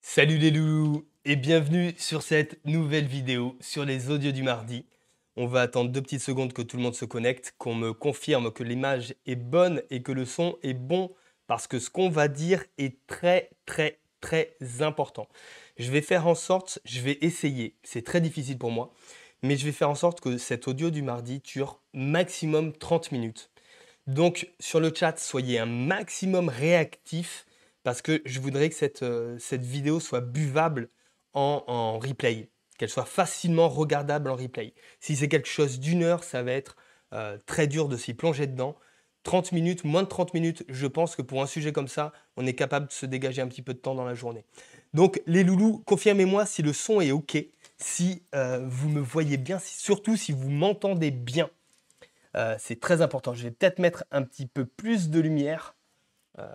Salut les loulous et bienvenue sur cette nouvelle vidéo sur les audios du mardi. On va attendre deux petites secondes que tout le monde se connecte, qu'on me confirme que l'image est bonne et que le son est bon parce que ce qu'on va dire est très très très important. Je vais faire en sorte, je vais essayer, c'est très difficile pour moi, mais je vais faire en sorte que cet audio du mardi dure maximum 30 minutes. Donc sur le chat, soyez un maximum réactif parce que je voudrais que cette, euh, cette vidéo soit buvable en, replay, qu'elle soit facilement regardable en replay. Si c'est quelque chose d'une heure, ça va être euh, très dur de s'y plonger dedans. 30 minutes, moins de 30 minutes, je pense que pour un sujet comme ça, on est capable de se dégager un petit peu de temps dans la journée. Donc les loulous, confirmez-moi si le son est OK, si euh, vous me voyez bien, si, surtout si vous m'entendez bien. c'est très important. Je vais peut-être mettre un petit peu plus de lumière. Euh,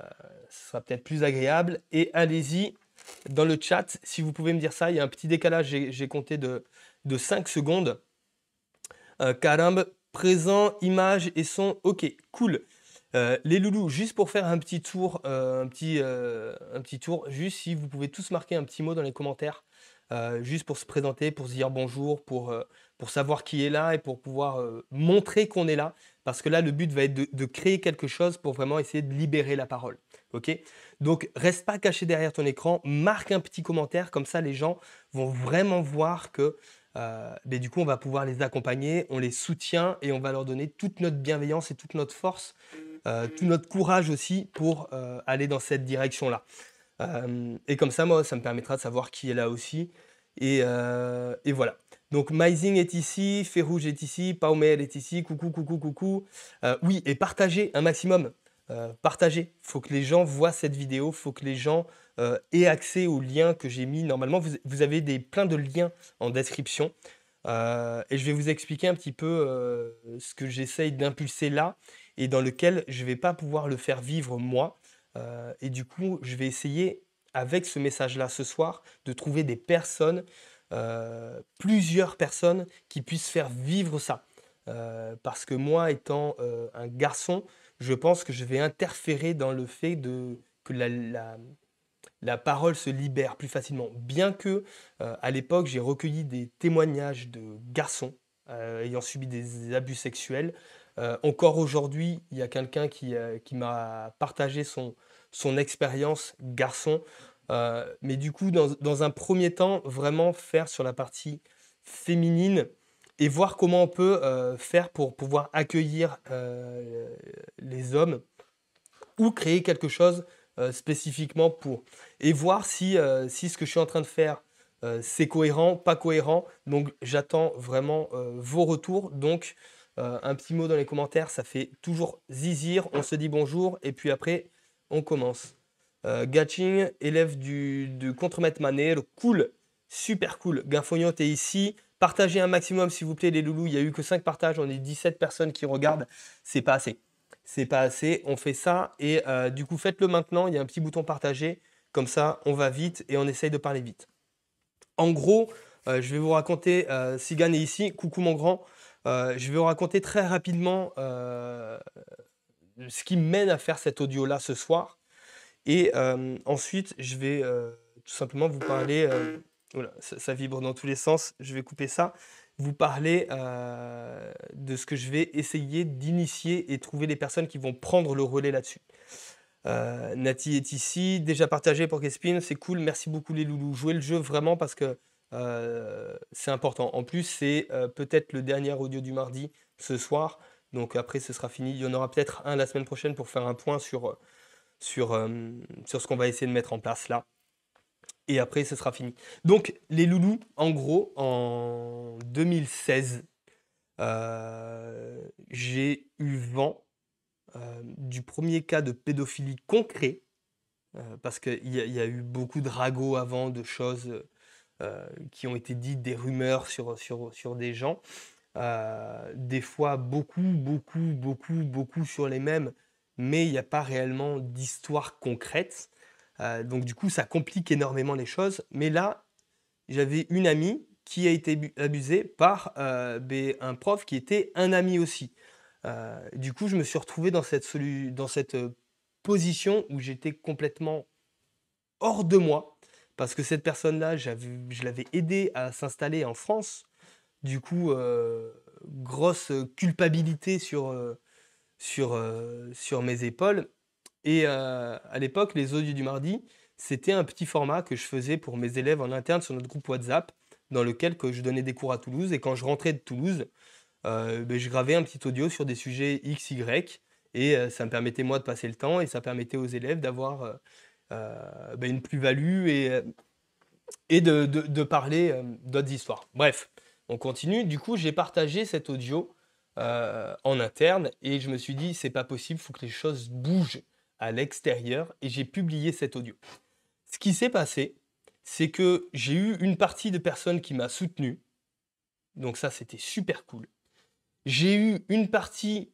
ce sera peut-être plus agréable. Et allez-y dans le chat si vous pouvez me dire ça. Il y a un petit décalage, j'ai compté de, de 5 secondes. Euh, présent, image et son. Ok, cool. Euh, les loulous, juste pour faire un petit tour, euh, un, petit, euh, un petit tour, juste si vous pouvez tous marquer un petit mot dans les commentaires euh, juste pour se présenter, pour se dire bonjour, pour, euh, savoir qui est là et pour pouvoir euh, montrer qu'on est là. Parce que là, le but va être de, créer quelque chose pour vraiment essayer de libérer la parole. Donc, Donc, reste pas caché derrière ton écran, marque un petit commentaire, comme ça les gens vont vraiment voir que ben, du coup, on va pouvoir les accompagner, on les soutient et on va leur donner toute notre bienveillance et toute notre force, tout notre courage aussi pour aller dans cette direction-là. Euh, et comme ça, moi, ça me permettra de savoir qui est là aussi. Et, euh, voilà. Donc, Myzing est ici, Ferrouge est ici, Paumel est ici, coucou, coucou, coucou. Euh, oui, et partagez un maximum. partagez. Il faut que les gens voient cette vidéo, il faut que les gens aient accès aux liens que j'ai mis. Normalement, vous, avez des, plein de liens en description. et je vais vous expliquer un petit peu ce que j'essaye d'impulser là et dans lequel je ne vais pas pouvoir le faire vivre moi. Euh, et du coup, je vais essayer, avec ce message-là ce soir, de trouver des personnes, euh, plusieurs personnes, qui puissent faire vivre ça. Euh, parce que moi, étant un garçon, je pense que je vais interférer dans le fait de, que la, la parole se libère plus facilement. Bien que, à l'époque, j'ai recueilli des témoignages de garçons ayant subi des abus sexuels. Euh, encore aujourd'hui, il y a quelqu'un qui, euh, m'a partagé son, son expérience garçon. Euh, mais du coup, dans, un premier temps, vraiment faire sur la partie féminine et voir comment on peut faire pour pouvoir accueillir les hommes ou créer quelque chose spécifiquement pour. Et voir si, si ce que je suis en train de faire, c'est cohérent, pas cohérent. Donc j'attends vraiment vos retours. Donc euh, un petit mot dans les commentaires, ça fait toujours zizir. On se dit bonjour et puis après, on commence. Euh, élève du, contre-maître Manel, cool, super cool. Gaffognon, est ici. Partagez un maximum, s'il vous plaît, les loulous. Il n'y a eu que 5 partages, on est 17 personnes qui regardent. C'est pas assez. C'est pas assez. On fait ça et euh, du coup, faites-le maintenant. Il y a un petit bouton partager. Comme ça, on va vite et on essaye de parler vite. En gros, euh, je vais vous raconter, Sigan est ici, coucou mon grand, euh, je vais vous raconter très rapidement euh, ce qui mène à faire cet audio-là ce soir. Et euh, ensuite, je vais tout simplement vous parler. Voilà, ça, vibre dans tous les sens, je vais couper ça. Vous parler de ce que je vais essayer d'initier et trouver les personnes qui vont prendre le relais là-dessus. Nati est ici, déjà partagé pour Gaspin, c'est cool, merci beaucoup les loulous. Jouez le jeu vraiment parce que euh, c'est important. En plus, c'est euh, peut-être le dernier audio du mardi ce soir. Donc après, ce sera fini. Il y en aura peut-être un la semaine prochaine pour faire un point sur, euh, sur, sur ce qu'on va essayer de mettre en place là. Et après, ce sera fini. Donc les loulous, en gros, en 2016, j'ai eu vent du premier cas de pédophilie concret. parce qu'il y, a eu beaucoup de ragots avant, de choses euh, qui ont été dites, des rumeurs sur, sur, sur des gens. Euh, des fois beaucoup, beaucoup, beaucoup, beaucoup sur les mêmes, mais il n'y a pas réellement d'histoire concrète. Euh, donc du coup, ça complique énormément les choses. Mais là, j'avais une amie qui a été abusée par ben, un prof qui était un ami aussi. du coup, je me suis retrouvé dans cette, dans cette position où j'étais complètement hors de moi, parce que cette personne-là, je l'avais aidé à s'installer en France. Du coup, euh, grosse culpabilité sur, euh, sur, euh, sur mes épaules. Et à l'époque, les audios du mardi, c'était un petit format que je faisais pour mes élèves en interne sur notre groupe WhatsApp, dans lequel que je donnais des cours à Toulouse. Et quand je rentrais de Toulouse, ben, je gravais un petit audio sur des sujets X, Y. Et ça me permettait moi de passer le temps et ça permettait aux élèves d'avoir euh, ben, une plus-value et, euh, et de, de, parler euh, d'autres histoires. Bref, on continue. Du coup, j'ai partagé cet audio en interne et je me suis dit c'est pas possible, il faut que les choses bougent à l'extérieur et j'ai publié cet audio. Ce qui s'est passé, c'est que j'ai eu une partie de personnes qui m'a soutenu, donc ça c'était super cool. J'ai eu une partie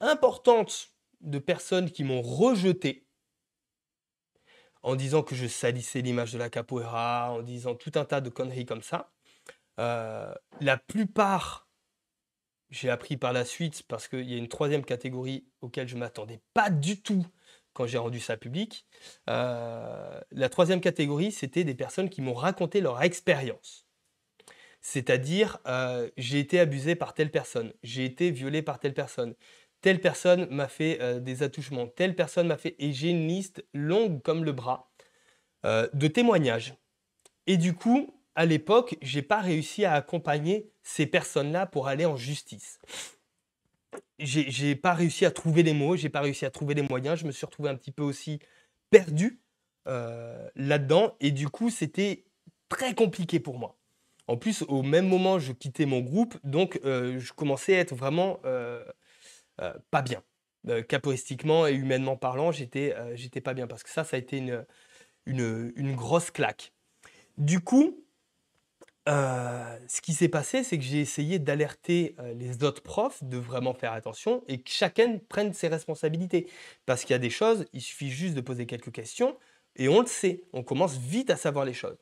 importante de personnes qui m'ont rejeté, en disant que je salissais l'image de la capoeira, en disant tout un tas de conneries comme ça. Euh, la plupart, j'ai appris par la suite, parce qu'il y a une troisième catégorie auquel je ne m'attendais pas du tout quand j'ai rendu ça public. Euh, la troisième catégorie, c'était des personnes qui m'ont raconté leur expérience. C'est-à-dire, euh, j'ai été abusé par telle personne, j'ai été violé par telle personne, telle personne m'a fait euh, des attouchements, telle personne m'a fait, et j'ai une liste longue comme le bras euh, de témoignages. Et du coup, à l'époque, j'ai pas réussi à accompagner ces personnes-là pour aller en justice. Je n'ai pas réussi à trouver les mots, Je n'ai pas réussi à trouver les moyens. Je me suis retrouvé un petit peu aussi perdu euh, là-dedans, et du coup, c'était très compliqué pour moi. En plus, au même moment, je quittais mon groupe, donc je commençais à être vraiment euh, pas bien. Euh, caporistiquement et humainement parlant, euh, j'étais pas bien parce que ça, ça a été une, grosse claque. Du coup, ce qui s'est passé, c'est que j'ai essayé d'alerter les autres profs de vraiment faire attention et que chacun prenne ses responsabilités. Parce qu'il y a des choses, il suffit juste de poser quelques questions et on le sait, on commence vite à savoir les choses.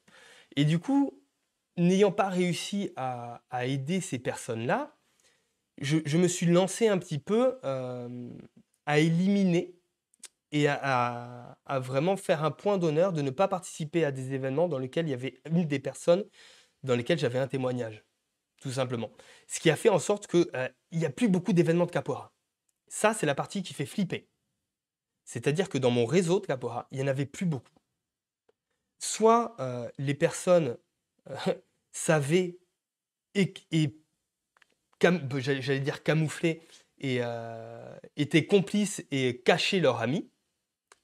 Et du coup, n'ayant pas réussi à aider ces personnes-là, je, me suis lancé un petit peu euh, à éliminer et à, vraiment faire un point d'honneur de ne pas participer à des événements dans lesquels il y avait une des personnes dans lesquelles j'avais un témoignage, tout simplement. Ce qui a fait en sorte qu'il euh, il n'y a plus beaucoup d'événements de Capora. Ça, c'est la partie qui fait flipper. C'est-à-dire que dans mon réseau de Capora, il n'y en avait plus beaucoup. Soit euh, les personnes savaient et j'allais dire camoufler, et euh, étaient complices et cachaient leur ami,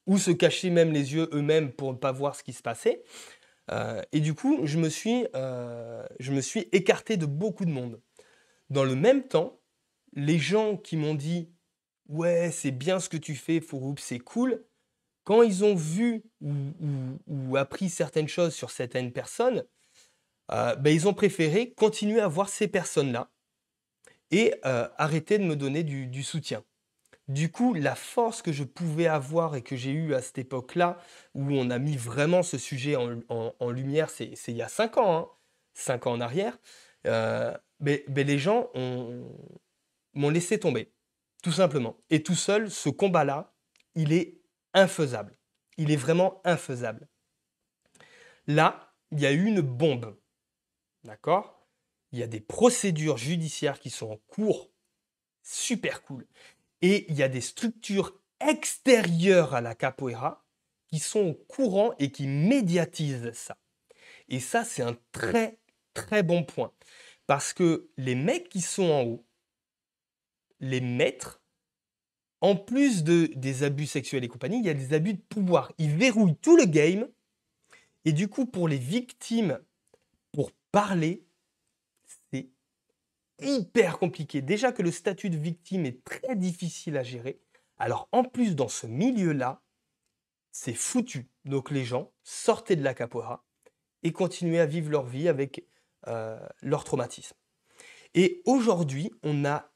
ou se cachaient même les yeux eux-mêmes pour ne pas voir ce qui se passait. Euh, et du coup, je me, suis, euh, je me suis écarté de beaucoup de monde. Dans le même temps, les gens qui m'ont dit Ouais, c'est bien ce que tu fais, Fouroup, c'est cool, quand ils ont vu ou, appris certaines choses sur certaines personnes, ben ils ont préféré continuer à voir ces personnes-là et euh, arrêter de me donner du, soutien. Du coup, la force que je pouvais avoir et que j'ai eue à cette époque-là, où on a mis vraiment ce sujet en, lumière, c'est il y a 5 ans, hein, cinq 5 ans en arrière, mais, euh, ben, ben, les gens m'ont laissé tomber, tout simplement. Et tout seul, ce combat-là, il est infaisable. Il est vraiment infaisable. Là, il y a eu une bombe. D'accord il y a des procédures judiciaires qui sont en cours, super cool, et il y a des structures extérieures à la capoeira qui sont au courant et qui médiatisent ça. Et ça, c'est un très, très bon point. Parce que les mecs qui sont en haut, les maîtres, en plus de, des abus sexuels et compagnie, il y a des abus de pouvoir. Ils verrouillent tout le game. Et du coup, pour les victimes, pour parler, hyper compliqué. Déjà que le statut de victime est très difficile à gérer. Alors en plus, dans ce milieu-là, c'est foutu. Donc les gens, sortaient de la capoeira et continuaient à vivre leur vie avec euh, leur traumatisme. Et aujourd'hui, on a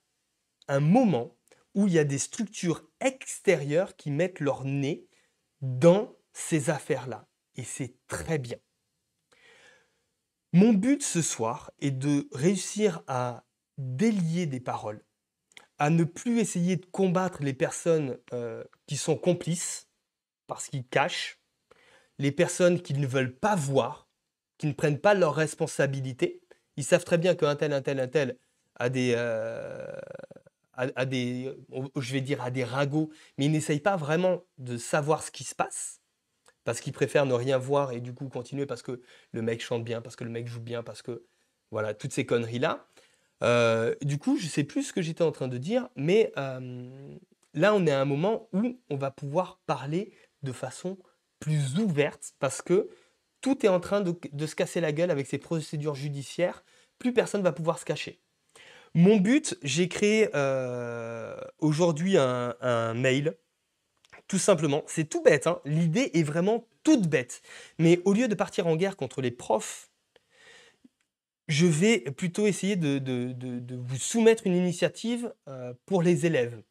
un moment où il y a des structures extérieures qui mettent leur nez dans ces affaires-là. Et c'est très bien. Mon but ce soir est de réussir à délier des paroles, à ne plus essayer de combattre les personnes euh, qui sont complices, parce qu'ils cachent, les personnes qu'ils ne veulent pas voir, qui ne prennent pas leurs responsabilités. Ils savent très bien qu'un tel, un tel, un tel a des, euh, des, euh, je vais dire, a des ragots, mais ils n'essayent pas vraiment de savoir ce qui se passe parce qu'ils préfèrent ne rien voir et du coup continuer parce que le mec chante bien, parce que le mec joue bien, parce que voilà toutes ces conneries là. Euh, du coup, je sais plus ce que j'étais en train de dire, mais euh, là, on est à un moment où on va pouvoir parler de façon plus ouverte parce que tout est en train de, se casser la gueule avec ces procédures judiciaires. Plus personne va pouvoir se cacher. Mon but, j'ai créé euh, aujourd'hui un, mail. Tout simplement, c'est tout bête. Hein. L'idée est vraiment toute bête. Mais au lieu de partir en guerre contre les profs je vais plutôt essayer de, vous soumettre une initiative euh, pour les élèves.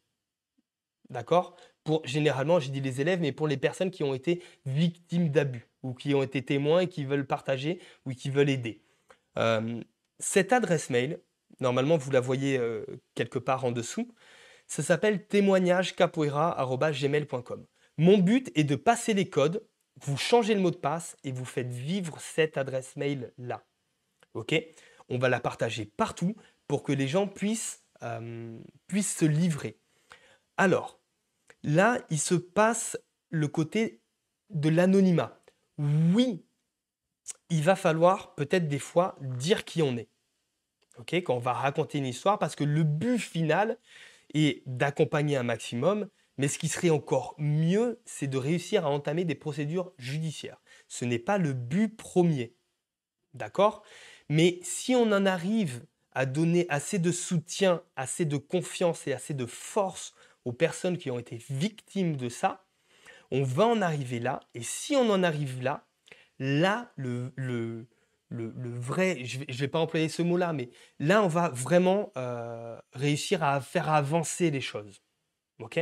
D'accord Pour généralement, j'ai dit les élèves, mais pour les personnes qui ont été victimes d'abus ou qui ont été témoins et qui veulent partager ou qui veulent aider. Euh, cette adresse mail, normalement, vous la voyez euh, quelque part en dessous. Ça s'appelle témoignagecapoeira.gmail.com. Mon but est de passer les codes, vous changez le mot de passe et vous faites vivre cette adresse mail là. On va la partager partout pour que les gens euh, puissent, se livrer. Alors, là, il se passe le côté de l'anonymat. Oui, il va falloir peut-être des fois dire qui on est. ok Quand on va raconter une histoire, parce que le but final est d'accompagner un maximum, mais ce qui serait encore mieux, c'est de réussir à entamer des procédures judiciaires. Ce n'est pas le but premier. D'accord mais si on en arrive à donner assez de soutien, assez de confiance et assez de force aux personnes qui ont été victimes de ça, on va en arriver là. Et si on en arrive là, là, le, vrai, je ne vais, pas employer ce mot-là, mais là, on va vraiment euh, réussir à faire avancer les choses. OK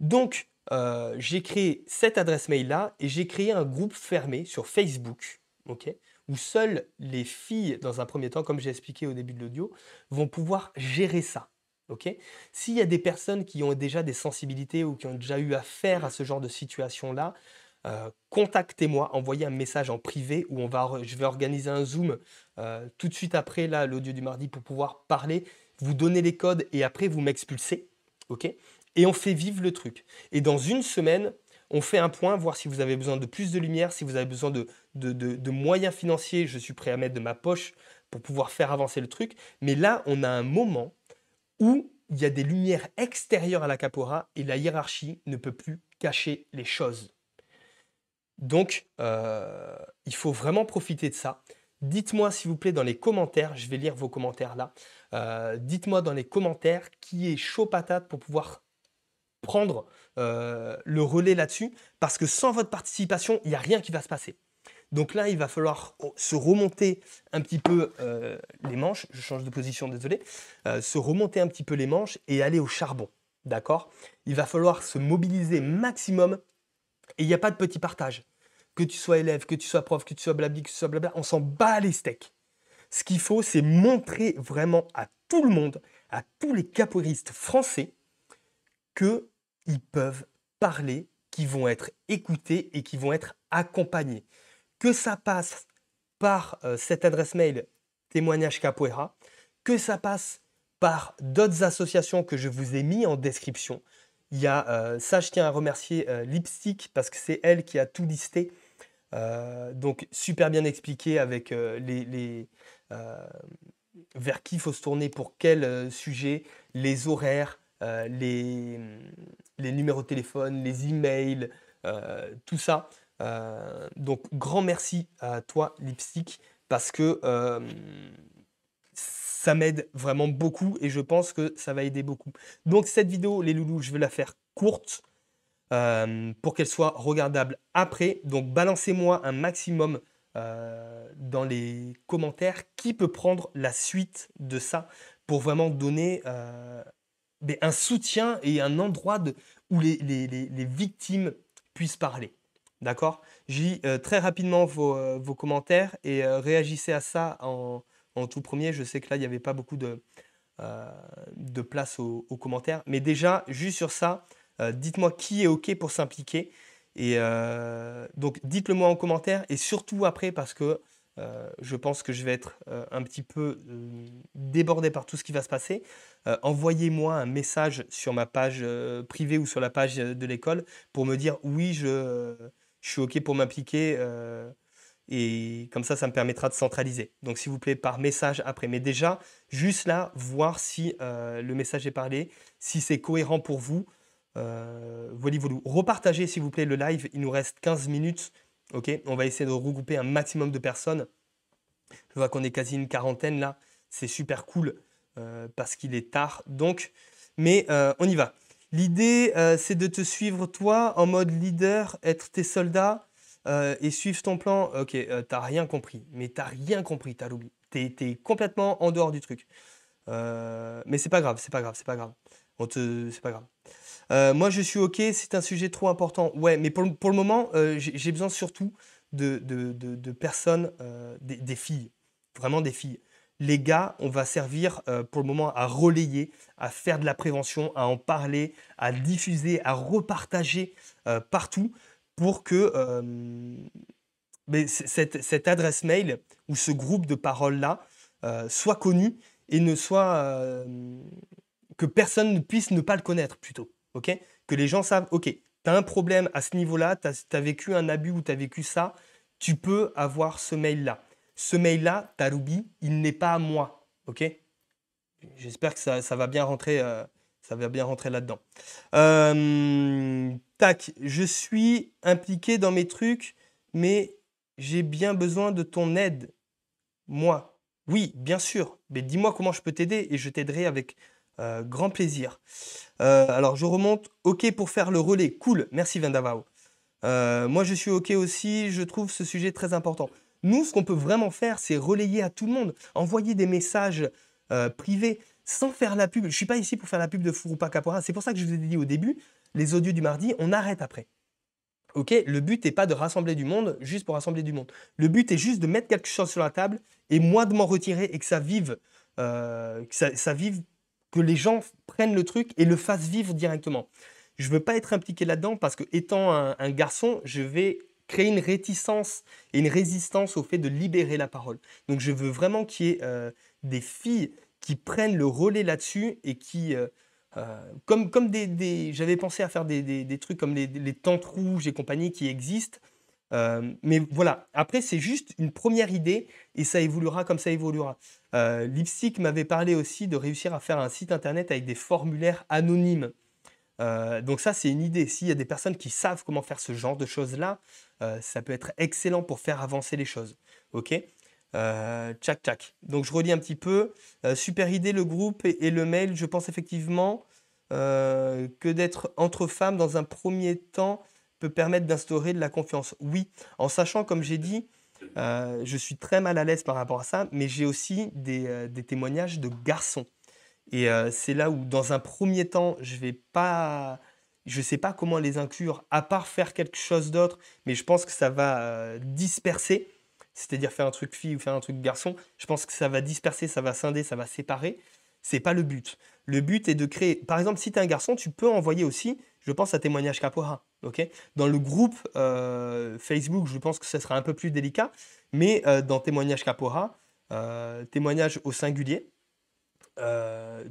Donc, euh, j'ai créé cette adresse mail-là et j'ai créé un groupe fermé sur Facebook. OK où seules les filles, dans un premier temps, comme j'ai expliqué au début de l'audio, vont pouvoir gérer ça. ok S'il y a des personnes qui ont déjà des sensibilités ou qui ont déjà eu affaire à ce genre de situation-là, euh, contactez-moi, envoyez un message en privé où on va, je vais organiser un Zoom euh, tout de suite après là l'audio du mardi pour pouvoir parler, vous donner les codes et après vous m'expulser. ok Et on fait vivre le truc. Et dans une semaine, on fait un point, voir si vous avez besoin de plus de lumière, si vous avez besoin de, moyens financiers. Je suis prêt à mettre de ma poche pour pouvoir faire avancer le truc. Mais là, on a un moment où il y a des lumières extérieures à la capora et la hiérarchie ne peut plus cacher les choses. Donc, euh, il faut vraiment profiter de ça. Dites-moi s'il vous plaît dans les commentaires, je vais lire vos commentaires là. Euh, dites-moi dans les commentaires qui est chaud patate pour pouvoir prendre euh, le relais là-dessus, parce que sans votre participation, il n'y a rien qui va se passer. Donc là, il va falloir se remonter un petit peu euh, les manches, je change de position, désolé, euh, se remonter un petit peu les manches et aller au charbon, d'accord Il va falloir se mobiliser maximum et il n'y a pas de petit partage. Que tu sois élève, que tu sois prof, que tu sois blabli, que tu sois blabla, on s'en bat les steaks. Ce qu'il faut, c'est montrer vraiment à tout le monde, à tous les caporistes français, que ils peuvent parler, qui vont être écoutés et qui vont être accompagnés. Que ça passe par euh, cette adresse mail témoignage capoeira, que ça passe par d'autres associations que je vous ai mis en description. Il y a euh, ça, je tiens à remercier euh, Lipstick parce que c'est elle qui a tout listé. donc super bien expliqué avec les, les vers qui il faut se tourner pour quel sujet, les horaires, les, les numéros de téléphone, les emails, euh, tout ça. Euh, donc, grand merci à toi, Lipstick, parce que euh, ça m'aide vraiment beaucoup et je pense que ça va aider beaucoup. Donc, cette vidéo, les loulous, je vais la faire courte pour qu'elle soit regardable après. Donc, balancez-moi un maximum dans les commentaires qui peut prendre la suite de ça pour vraiment donner un soutien et un endroit de, où les, les, les, victimes puissent parler. D'accord J'ai euh, très rapidement vos, euh, vos commentaires et euh, réagissez à ça en, en, tout premier. Je sais que là, il n'y avait pas beaucoup de, de place aux, aux, commentaires. Mais déjà, juste sur ça, dites-moi qui est OK pour s'impliquer. Et donc, dites-le moi en commentaire. Et surtout après, parce que euh, je pense que je vais être euh, un petit peu euh, débordé par tout ce qui va se passer. Envoyez-moi un message sur ma page privée ou sur la page de l'école pour me dire oui, je, suis OK pour m'impliquer. et comme ça, ça me permettra de centraliser. Donc, s'il vous plaît, par message après. Mais déjà, juste là, voir si le message est parlé, si c'est cohérent pour vous. voilà, vous Repartagez, s'il vous plaît, le live. Il nous reste 15 minutes. Ok, on va essayer de regrouper un maximum de personnes. Je vois qu'on est quasi une quarantaine là. C'est super cool euh, parce qu'il est tard. Donc, mais euh, on y va. L'idée, euh, c'est de te suivre toi en mode leader, être tes soldats et suivre ton plan. Ok, t'as rien compris. Mais t'as rien compris, t'as l'oubli. T'es, t'es complètement en dehors du truc. mais c'est pas grave, c'est pas grave, c'est pas grave. On te, c'est pas grave. Euh, moi, je suis OK, c'est un sujet trop important. Ouais, mais pour, le moment, euh, j'ai besoin surtout de, de, personnes, euh, des, filles, vraiment des filles. Les gars, on va servir pour le moment à relayer, à faire de la prévention, à en parler, à diffuser, à repartager partout pour que cette, cette, adresse mail ou ce groupe de paroles-là soit connu et ne soit que personne ne puisse ne pas le connaître plutôt. Que les gens savent, ok, tu as un problème à ce niveau-là, tu as, vécu un abus ou tu as vécu ça, tu peux avoir ce mail-là. Ce mail-là, Taroubi, il n'est pas à moi, ok J'espère que ça, va bien rentrer, euh, ça va bien rentrer là-dedans. Euh, tac, je suis impliqué dans mes trucs, mais j'ai bien besoin de ton aide, moi. Oui, bien sûr, mais dis-moi comment je peux t'aider et je t'aiderai avec euh, grand plaisir. Euh, alors, je remonte. OK pour faire le relais. Cool. Merci Vendavao. Euh, moi, je suis OK aussi. Je trouve ce sujet très important. Nous, ce qu'on peut vraiment faire, c'est relayer à tout le monde, envoyer des messages privés sans faire la pub. Je ne suis pas ici pour faire la pub de Furupa Capora. C'est pour ça que je vous ai dit au début, les audios du mardi, on arrête après. OK Le but n'est pas de rassembler du monde juste pour rassembler du monde. Le but est juste de mettre quelque chose sur la table et moi de m'en retirer et que ça vive, ça vive que les gens prennent le truc et le fassent vivre directement. Je ne veux pas être impliqué là-dedans parce que étant un, garçon, je vais créer une réticence et une résistance au fait de libérer la parole. Donc je veux vraiment qu'il y ait euh, des filles qui prennent le relais là-dessus et qui... Euh, euh, comme, comme des, j'avais pensé à faire des, trucs comme les, tentes rouges et compagnie qui existent. mais voilà, après c'est juste une première idée et ça évoluera comme ça évoluera. Euh, « Lipstick m'avait parlé aussi de réussir à faire un site internet avec des formulaires anonymes. Euh, donc ça, c'est une idée. S'il y a des personnes qui savent comment faire ce genre de choses-là, euh, ça peut être excellent pour faire avancer les choses. OK Tchac, tchac. Donc je relis un petit peu. super idée, le groupe et, le mail. Je pense effectivement que d'être entre femmes dans un premier temps peut permettre d'instaurer de la confiance. Oui, en sachant, comme j'ai dit, euh, je suis très mal à l'aise par rapport à ça, mais j'ai aussi des, euh, témoignages de garçons. Et euh, c'est là où, dans un premier temps, je vais pas, je sais pas comment les inclure, à part faire quelque chose d'autre, mais je pense que ça va disperser, c'est-à-dire faire un truc fille ou faire un truc garçon. Je pense que ça va disperser, ça va scinder, ça va séparer. C'est pas le but. Le but est de créer. Par exemple, si tu es un garçon, tu peux envoyer aussi je pense à Témoignage Capora. ok dans le groupe euh, Facebook, je pense que ce sera un peu plus délicat, mais euh, dans Témoignage Capora, euh, témoignage au singulier,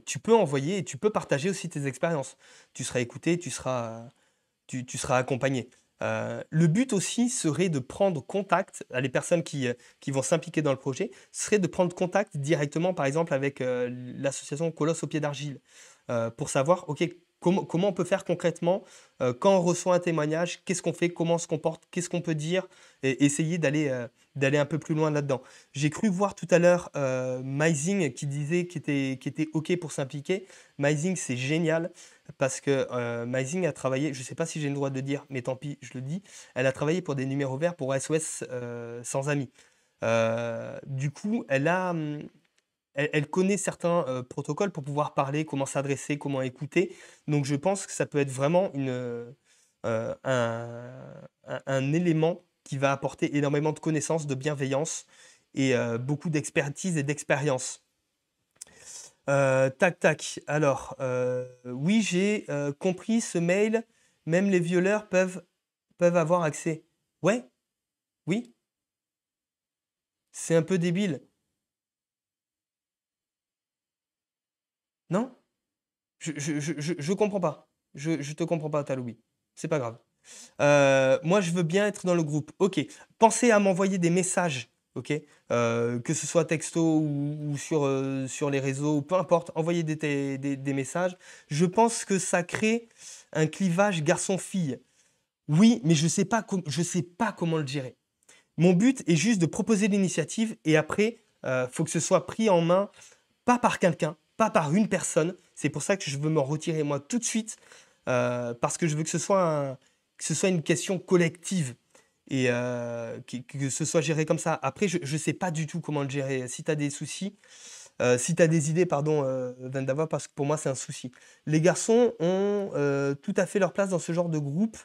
tu peux envoyer et tu peux partager aussi tes expériences. Tu seras écouté, tu seras, tu, seras accompagné. le but aussi serait de prendre contact à les personnes qui, qui vont s'impliquer dans le projet, serait de prendre contact directement par exemple avec l'association Colosse au pied d'argile pour savoir, ok, comment, on peut faire concrètement euh, quand on reçoit un témoignage Qu'est-ce qu'on fait Comment on se comporte Qu'est-ce qu'on peut dire Et essayer d'aller euh, un peu plus loin là-dedans. J'ai cru voir tout à l'heure euh, qui disait qu'il était, OK pour s'impliquer. Mizing, c'est génial parce que euh, a travaillé, je ne sais pas si j'ai le droit de le dire, mais tant pis, je le dis, elle a travaillé pour des numéros verts pour SOS euh, sans amis. du coup, elle a, hum, elle, connaît certains euh, protocoles pour pouvoir parler, comment s'adresser, comment écouter. Donc je pense que ça peut être vraiment euh, euh, un, élément qui va apporter énormément de connaissances, de bienveillance et beaucoup d'expertise et d'expérience. tac, tac. Alors, oui, j'ai compris ce mail. Même les violeurs peuvent, peuvent avoir accès. Ouais Oui C'est un peu débile. Non je, je, comprends pas. Je, je te comprends pas, Taloubi. C'est pas grave. Euh, moi, je veux bien être dans le groupe. Ok. Pensez à m'envoyer des messages. Ok. Euh, que ce soit texto ou, sur, euh, sur les réseaux, peu importe. Envoyez des, des, messages. Je pense que ça crée un clivage garçon-fille. Oui, mais je sais sais pas comment le gérer. Mon but est juste de proposer l'initiative et après, il faut que ce soit pris en main, pas par quelqu'un, pas par une personne. C'est pour ça que je veux m'en retirer moi tout de suite, euh, parce que je veux que ce soit, que ce soit une question collective et euh, que, ce soit géré comme ça. Après, je ne sais pas du tout comment le gérer. Si tu as des soucis, euh, si tu as des idées, pardon, Vendava, parce que pour moi, c'est un souci. Les garçons ont tout à fait leur place dans ce genre de groupe,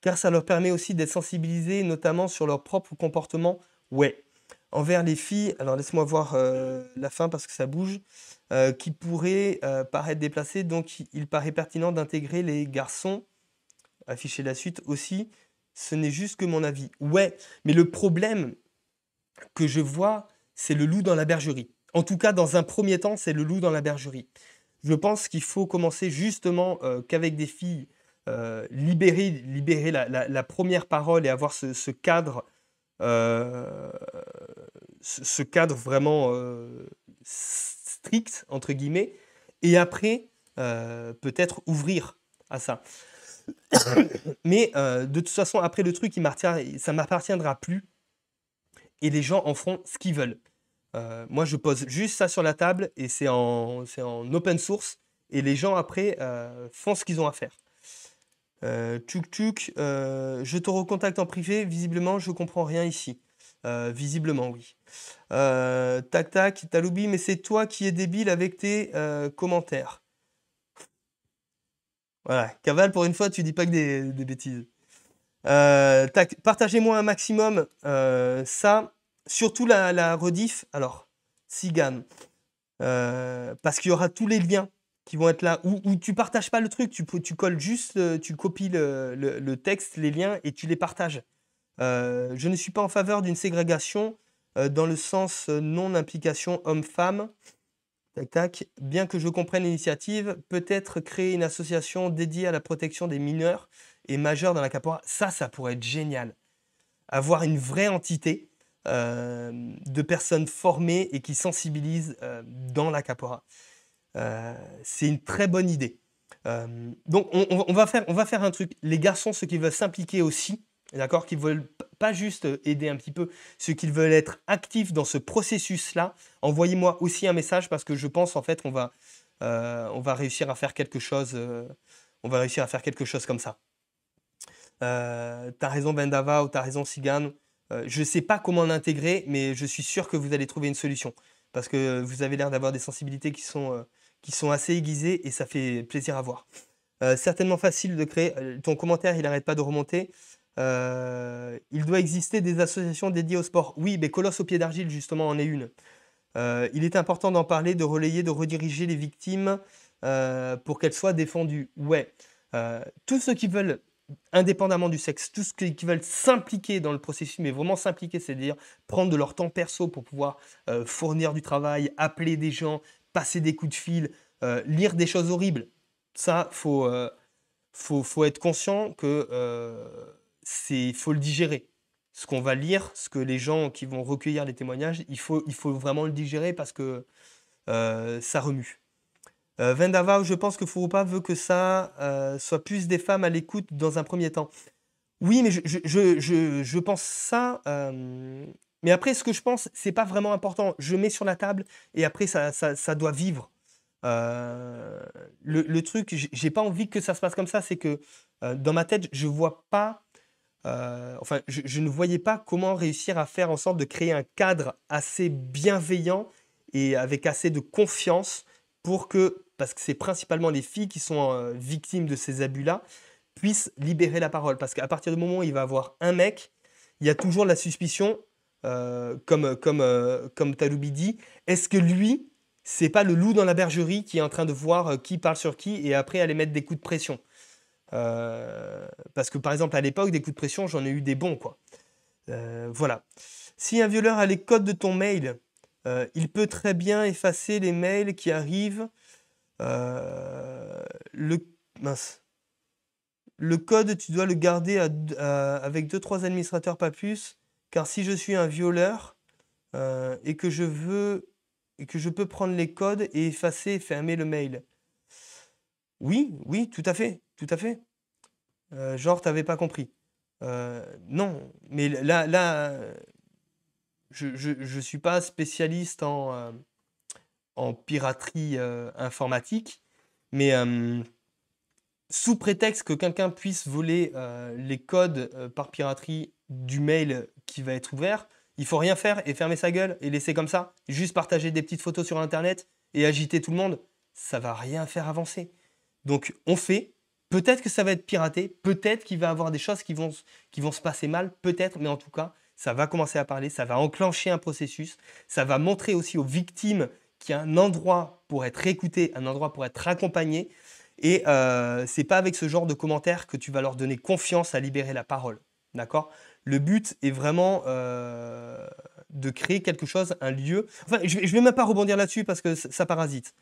car ça leur permet aussi d'être sensibilisés, notamment sur leur propre comportement. Ouais, envers les filles, alors laisse-moi voir euh, la fin parce que ça bouge, euh, qui pourrait euh, paraître déplacées, Donc il paraît pertinent d'intégrer les garçons, afficher la suite aussi, ce n'est juste que mon avis. Ouais, mais le problème que je vois, c'est le loup dans la bergerie. En tout cas, dans un premier temps, c'est le loup dans la bergerie. Je pense qu'il faut commencer justement qu'avec des filles, libérer, libérer la, première parole et avoir ce, ce cadre euh, ce cadre vraiment euh, strict, entre guillemets, et après, euh, peut-être ouvrir à ça. Mais euh, de toute façon, après le truc, il ça m'appartiendra plus. Et les gens en feront ce qu'ils veulent. moi, je pose juste ça sur la table et c'est en, open source. Et les gens, après, font ce qu'ils ont à faire. tuc tuk, je te recontacte en privé. Visiblement, je comprends rien ici. Euh, visiblement, oui. Euh, tac tac, Taloubi, mais c'est toi qui es débile avec tes euh, commentaires. Voilà, Caval pour une fois, tu dis pas que des, bêtises. Euh, partagez-moi un maximum ça, surtout la, rediff. Alors, Sigam, parce qu'il y aura tous les liens qui vont être là, où, tu partages pas le truc, tu, tu colles juste, tu copies le texte, les liens et tu les partages. Euh, je ne suis pas en faveur d'une ségrégation euh, dans le sens euh, non-implication homme-femme. Tac, tac. Bien que je comprenne l'initiative, peut-être créer une association dédiée à la protection des mineurs et majeurs dans la capora. Ça, ça pourrait être génial. Avoir une vraie entité de personnes formées et qui sensibilisent dans la capora. C'est une très bonne idée. donc, on, on, va faire, on va faire un truc. Les garçons, ceux qui veulent s'impliquer aussi, d'accord Qu'ils veulent pas juste euh, aider un petit peu, ceux qui veulent être actifs dans ce processus-là. Envoyez-moi aussi un message parce que je pense en fait qu'on va, euh, on va réussir à faire quelque chose. Euh, on va réussir à faire quelque chose comme ça. Euh, t'as raison Bendava, ou t'as raison Sigan. je sais pas comment l'intégrer, mais je suis sûr que vous allez trouver une solution parce que vous avez l'air d'avoir des sensibilités qui sont, qui sont assez aiguisées et ça fait plaisir à voir. certainement facile de créer. Ton commentaire, il n'arrête pas de remonter. Euh, il doit exister des associations dédiées au sport. Oui, mais Colosse au pied d'argile, justement, en est une. Euh, il est important d'en parler, de relayer, de rediriger les victimes euh, pour qu'elles soient défendues. Ouais. tous ceux qui veulent, indépendamment du sexe, tous ceux qui veulent s'impliquer dans le processus, mais vraiment s'impliquer, c'est-à-dire prendre de leur temps perso pour pouvoir fournir du travail, appeler des gens, passer des coups de fil, lire des choses horribles. Ça, faut, faut, faut être conscient que c'est, il faut le digérer. Ce qu'on va lire, ce que les gens qui vont recueillir les témoignages, il faut, il faut vraiment le digérer parce que euh, ça remue. Euh, Vendava, je pense que Furupa veut que ça euh, soit plus des femmes à l'écoute dans un premier temps. Oui, mais je, je, je, je pense ça. Euh, mais après, ce que je pense, c'est pas vraiment important. Je mets sur la table et après, ça, ça, ça doit vivre. Le, le, truc, j'ai pas envie que ça se passe comme ça. C'est que dans ma tête, je vois pas euh, enfin, je, ne voyais pas comment réussir à faire en sorte de créer un cadre assez bienveillant et avec assez de confiance pour que, parce que c'est principalement les filles qui sont euh, victimes de ces abus-là, puissent libérer la parole. Parce qu'à partir du moment où il va avoir un mec, il y a toujours la suspicion, euh, comme, comme, comme Taloubi dit, est-ce que lui, c'est pas le loup dans la bergerie qui est en train de voir qui parle sur qui et après aller mettre des coups de pression parce que par exemple à l'époque, des coups de pression, j'en ai eu des bons. quoi. Euh, voilà. Si un violeur a les codes de ton mail, euh, il peut très bien effacer les mails qui arrivent. Euh, le, mince. le code, tu dois le garder avec 2-3 administrateurs, pas plus. Car si je suis un violeur et que je veux et que je peux prendre les codes et effacer fermer le mail. Oui, oui, tout à fait, tout à fait. Euh, genre t'avais pas compris. Euh, non, mais là, là je, je, suis pas spécialiste en, euh, en piraterie informatique, mais sous prétexte que quelqu'un puisse voler les codes par piraterie du mail qui va être ouvert, il faut rien faire et fermer sa gueule et laisser comme ça, juste partager des petites photos sur internet et agiter tout le monde, ça va rien faire avancer. Donc on fait, Peut-être que ça va être piraté, peut-être qu'il va avoir des choses qui vont, qui vont se passer mal, peut-être, mais en tout cas, ça va commencer à parler, ça va enclencher un processus, ça va montrer aussi aux victimes qu'il y a un endroit pour être écouté, un endroit pour être accompagné. Et euh, c'est pas avec ce genre de commentaires que tu vas leur donner confiance à libérer la parole. D'accord Le but est vraiment euh, de créer quelque chose, un lieu. je ne je vais même pas rebondir là-dessus parce que ça parasite.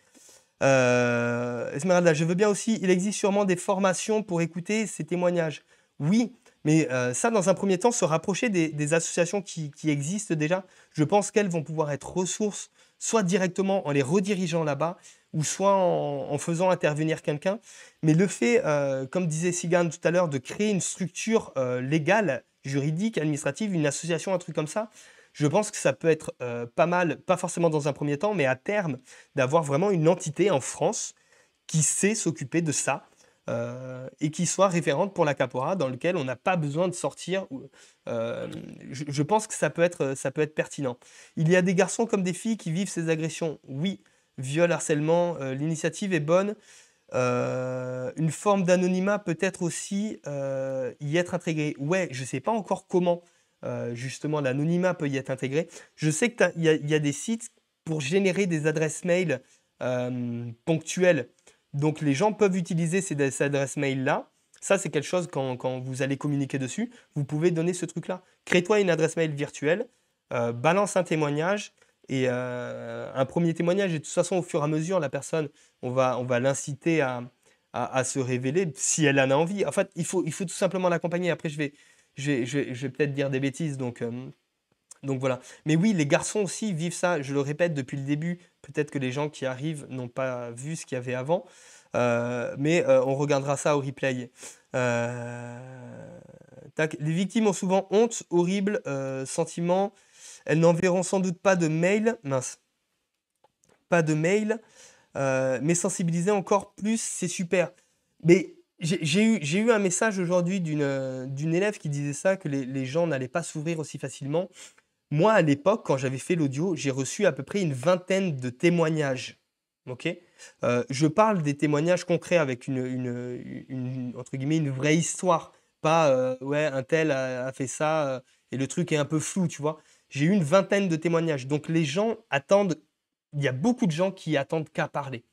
Euh, Esmeralda, je veux bien aussi, il existe sûrement des formations pour écouter ces témoignages. Oui, mais euh, ça, dans un premier temps, se rapprocher des, associations qui, existent déjà, je pense qu'elles vont pouvoir être ressources, soit directement en les redirigeant là-bas, ou soit en, faisant intervenir quelqu'un. Mais le fait, euh, comme disait Sigan tout à l'heure, de créer une structure légale, juridique, administrative, une association, un truc comme ça, je pense que ça peut être euh, pas mal, pas forcément dans un premier temps, mais à terme, d'avoir vraiment une entité en France qui sait s'occuper de ça euh, et qui soit référente pour la capora, dans lequel on n'a pas besoin de sortir. Euh, je, pense que ça peut, être, ça peut être pertinent. Il y a des garçons comme des filles qui vivent ces agressions. Oui, viol, harcèlement, l'initiative est bonne. une forme d'anonymat peut-être aussi y être intégrée. Ouais, je ne sais pas encore comment, euh, justement l'anonymat peut y être intégré. Je sais qu'il y, y, a des sites pour générer des adresses mail euh, ponctuelles. Donc les gens peuvent utiliser ces, adresses mail-là. Ça, c'est quelque chose quand, vous allez communiquer dessus, vous pouvez donner ce truc-là. Crée-toi une adresse mail virtuelle, euh, balance un témoignage et un premier témoignage. Et de toute façon, au fur et à mesure, la personne, on va, on va l'inciter à, à, se révéler si elle en a envie. En fait, il faut, il faut tout simplement l'accompagner. Après, je vais, je vais peut-être dire des bêtises, donc, euh, donc voilà. Mais oui, les garçons aussi vivent ça, je le répète depuis le début, peut-être que les gens qui arrivent n'ont pas vu ce qu'il y avait avant, euh, mais euh, on regardera ça au replay. Les victimes ont souvent honte, horrible sentiment, elles n'enverront sans doute pas de mail, mince, pas de mail, mais sensibiliser encore plus, c'est super. Mais j'ai eu, un message aujourd'hui d'une élève qui disait ça, que les, gens n'allaient pas s'ouvrir aussi facilement. Moi, à l'époque, quand j'avais fait l'audio, j'ai reçu à peu près une vingtaine de témoignages. Ok euh, Je parle des témoignages concrets avec une, une, entre guillemets, une vraie histoire. Pas, euh, ouais, un tel a, fait ça euh, et le truc est un peu flou, tu vois. J'ai eu une vingtaine de témoignages. Donc, les gens attendent, il y a beaucoup de gens qui attendent qu'à parler.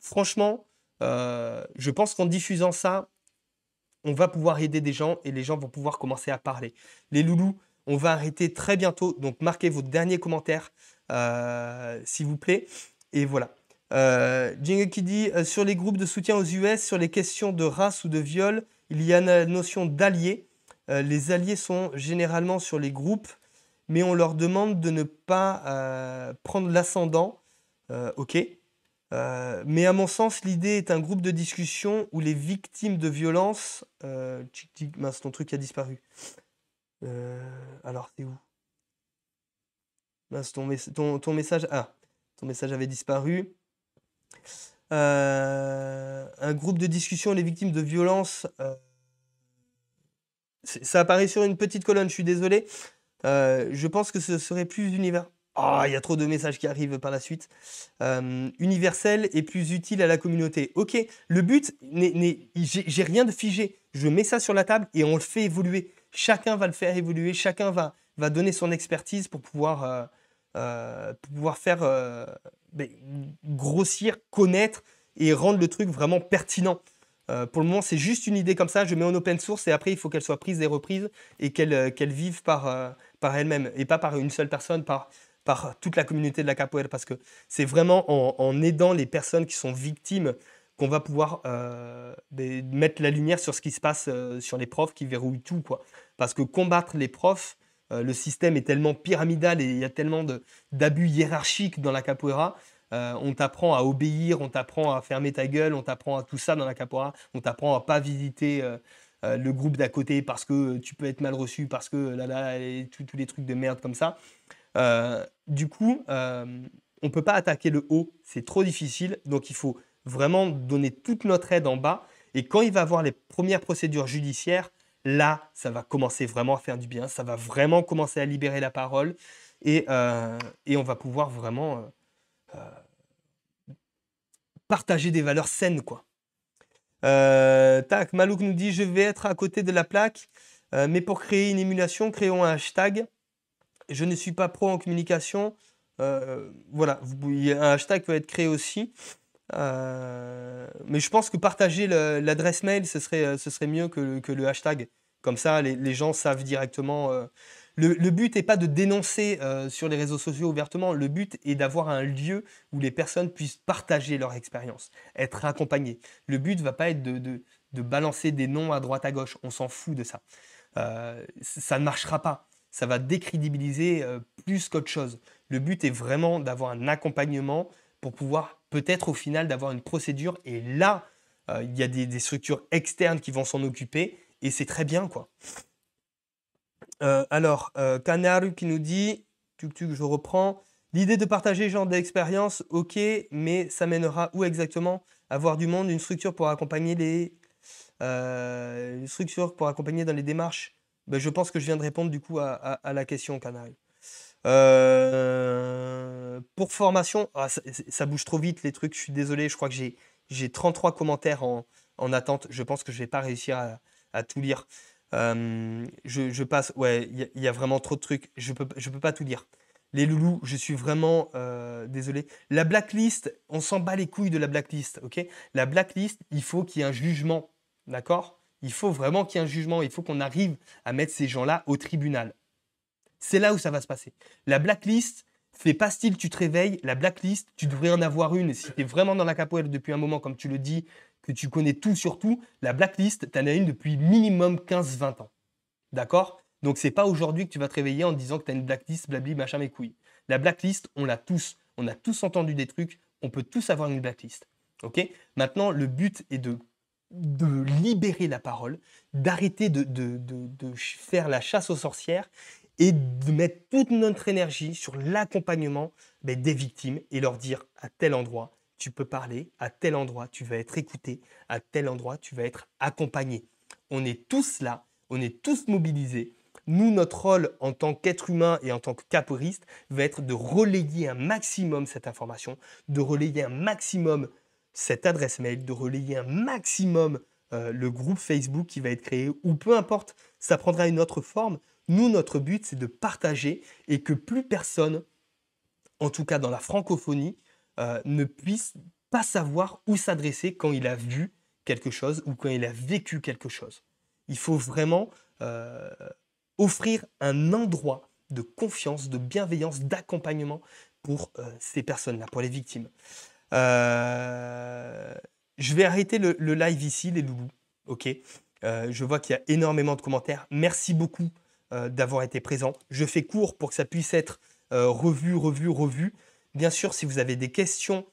Franchement, euh, je pense qu'en diffusant ça, on va pouvoir aider des gens et les gens vont pouvoir commencer à parler. Les loulous, on va arrêter très bientôt, donc marquez vos derniers commentaires, euh, s'il vous plaît. Et voilà. Euh, qui dit euh, sur les groupes de soutien aux US, sur les questions de race ou de viol, il y a la notion d'alliés. les alliés sont généralement sur les groupes, mais on leur demande de ne pas prendre l'ascendant. ok. Euh, mais à mon sens, l'idée est un groupe de discussion où les victimes de violence. Euh, mince, ton truc a disparu. Euh, alors, c'est où Mince, ton, ton, message. Ah, ton message avait disparu. Euh, un groupe de discussion où les victimes de violences. ça apparaît sur une petite colonne, je suis désolé. je pense que ce serait plus univers. Ah, il y a trop de messages qui arrivent par la suite. Euh, universel et plus utile à la communauté. Ok, le but, j'ai rien de figé. Je mets ça sur la table et on le fait évoluer. Chacun va le faire évoluer, chacun va, va donner son expertise pour pouvoir, euh, euh, pouvoir faire ben, grossir, connaître et rendre le truc vraiment pertinent. pour le moment, c'est juste une idée comme ça. Je mets en open source et après, il faut qu'elle soit prise et reprise et qu'elle vive par, par elle-même et pas par une seule personne, par par toute la communauté de la capoeira parce que c'est vraiment en, aidant les personnes qui sont victimes qu'on va pouvoir euh, mettre la lumière sur ce qui se passe euh, sur les profs qui verrouillent tout quoi. Parce que combattre les profs, euh, le système est tellement pyramidal et il y a tellement d'abus hiérarchiques dans la capoeira. on t'apprend à obéir, on t'apprend à fermer ta gueule, on t'apprend à tout ça dans la capoeira, on t'apprend à pas visiter le groupe d'à côté parce que tu peux être mal reçu, parce que là là, tous les trucs de merde comme ça. Euh, du coup, euh, on peut pas attaquer le haut, c'est trop difficile. Donc il faut vraiment donner toute notre aide en bas. Et quand il va avoir les premières procédures judiciaires, là, ça va commencer vraiment à faire du bien. Ça va vraiment commencer à libérer la parole. Et, euh, et on va pouvoir vraiment partager des valeurs saines, quoi. tac, Malouk nous dit Je vais être à côté de la plaque, mais pour créer une émulation, créons un hashtag je ne suis pas pro en communication. Euh, voilà, un hashtag peut être créé aussi. Euh, mais je pense que partager l'adresse mail, ce serait, euh, ce serait mieux que le, hashtag. Comme ça, les, gens savent directement. le, but n'est pas de dénoncer sur les réseaux sociaux ouvertement. Le but est d'avoir un lieu où les personnes puissent partager leur expérience, être accompagnées. Le but ne va pas être de, de, balancer des noms à droite à gauche. On s'en fout de ça. ça ne marchera pas ça va décrédibiliser euh, plus qu'autre chose. Le but est vraiment d'avoir un accompagnement pour pouvoir peut-être au final d'avoir une procédure. Et là, euh, il y a des, structures externes qui vont s'en occuper et c'est très bien quoi. Euh, alors, euh, Kanaru qui nous dit, tuc tuc, je reprends, l'idée de partager ce genre d'expérience, ok, mais ça mènera où exactement Avoir du monde, une structure pour accompagner les, une structure pour accompagner dans les démarches bah, je pense que je viens de répondre du coup à, la question, Canal. Euh, pour formation, ah, ça, bouge trop vite les trucs, je suis désolé, je crois que j'ai 33 commentaires en, en, attente, je pense que je vais pas réussir à, à tout lire. Euh, je, je, passe, ouais, il y, a vraiment trop de trucs, je peux, je peux pas tout lire. Les loulous, je suis vraiment euh, désolé. La blacklist, on s'en bat les couilles de la blacklist, ok La blacklist, il faut qu'il y ait un jugement, d'accord il faut vraiment qu'il y ait un jugement. Il faut qu'on arrive à mettre ces gens-là au tribunal. C'est là où ça va se passer. La blacklist, fais pas style, tu te réveilles. La blacklist, tu devrais en avoir une. Si tu es vraiment dans la capoeira depuis un moment, comme tu le dis, que tu connais tout sur tout, la blacklist, tu en as une depuis minimum 15-20 ans. D'accord Donc c'est pas aujourd'hui que tu vas te réveiller en disant que tu as une blacklist, blabli, machin, mes couilles. La blacklist, on l'a tous. On a tous entendu des trucs. On peut tous avoir une blacklist. Ok Maintenant, le but est de de libérer la parole, d'arrêter de, faire la chasse aux sorcières et de mettre toute notre énergie sur l'accompagnement ben, des victimes et leur dire à tel endroit tu peux parler, à tel endroit tu vas être écouté, à tel endroit tu vas être accompagné. On est tous là, on est tous mobilisés. Nous, notre rôle en tant qu'être humain et en tant que caporiste va être de relayer un maximum cette information, de relayer un maximum cette adresse mail, de relayer un maximum euh, le groupe Facebook qui va être créé, ou peu importe, ça prendra une autre forme. Nous, notre but, c'est de partager et que plus personne, en tout cas dans la francophonie, euh, ne puisse pas savoir où s'adresser quand il a vu quelque chose ou quand il a vécu quelque chose. Il faut vraiment euh, offrir un endroit de confiance, de bienveillance, d'accompagnement pour ces personnes-là, pour les victimes. Euh, je vais arrêter le, live ici, les loulous. Ok. Euh, je vois qu'il y a énormément de commentaires. Merci beaucoup euh, d'avoir été présent. Je fais court pour que ça puisse être revu, revu, revu. Bien sûr, si vous avez des questions,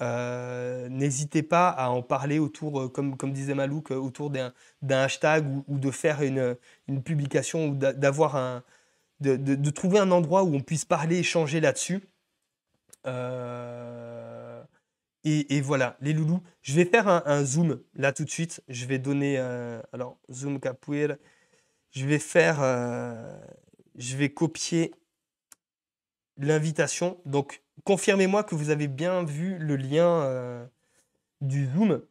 n'hésitez pas à en parler autour, comme, comme disait Malouk, autour d'un hashtag ou, de faire une, publication ou d'avoir un, de, trouver un endroit où on puisse parler, échanger là-dessus. Euh, et, voilà, les loulous. Je vais faire un, zoom là tout de suite. Je vais donner. Euh, alors, zoom capoeira. Je vais faire. Euh, je vais copier l'invitation. Donc, confirmez-moi que vous avez bien vu le lien euh, du zoom.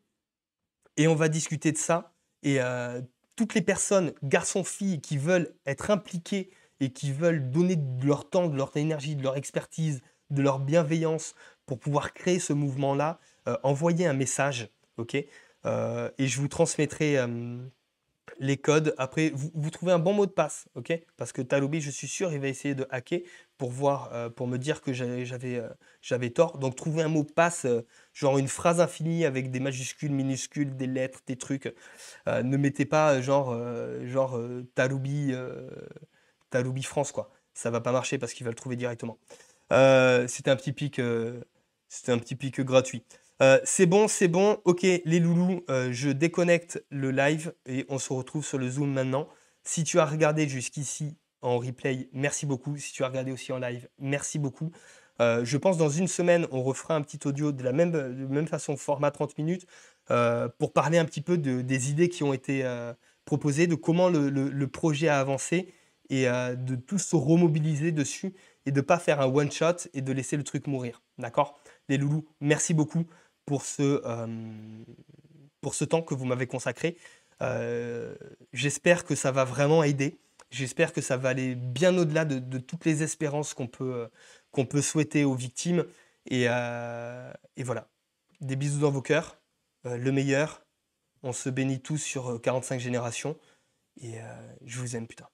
Et on va discuter de ça. Et toutes les personnes, garçons, filles, qui veulent être impliquées et qui veulent donner de leur temps, de leur énergie, de leur expertise, de leur bienveillance, pour pouvoir créer ce mouvement-là, euh, envoyer un message, ok euh, Et je vous transmettrai euh, les codes. Après, vous, trouvez un bon mot de passe, ok Parce que taloubi je suis sûr, il va essayer de hacker pour voir, pour me dire que j'avais tort. Donc, trouvez un mot de passe, genre une phrase infinie avec des majuscules, minuscules, des lettres, des trucs. ne mettez pas genre, genre Taloubi, Taloubi France, quoi. Ça va pas marcher parce qu'il va le trouver directement. C'était un petit pic c'était un petit pique gratuit. Euh, c'est bon, c'est bon. Ok, les loulous, euh, je déconnecte le live et on se retrouve sur le Zoom maintenant. Si tu as regardé jusqu'ici en replay, merci beaucoup. Si tu as regardé aussi en live, merci beaucoup. Euh, je pense dans une semaine, on refera un petit audio de la même, même façon, format 30 minutes, pour parler un petit peu des idées qui ont été proposées, de comment le, projet a avancé et de tous se remobiliser dessus et de ne pas faire un one-shot et de laisser le truc mourir. D'accord les loulous, merci beaucoup pour ce, euh, pour ce temps que vous m'avez consacré. Euh, j'espère que ça va vraiment aider. J'espère que ça va aller bien au-delà de, toutes les espérances qu'on peut, euh, peut souhaiter aux victimes. Et, et, voilà. Des bisous dans vos cœurs. le meilleur. On se bénit tous sur 45 générations. Et je vous aime, putain.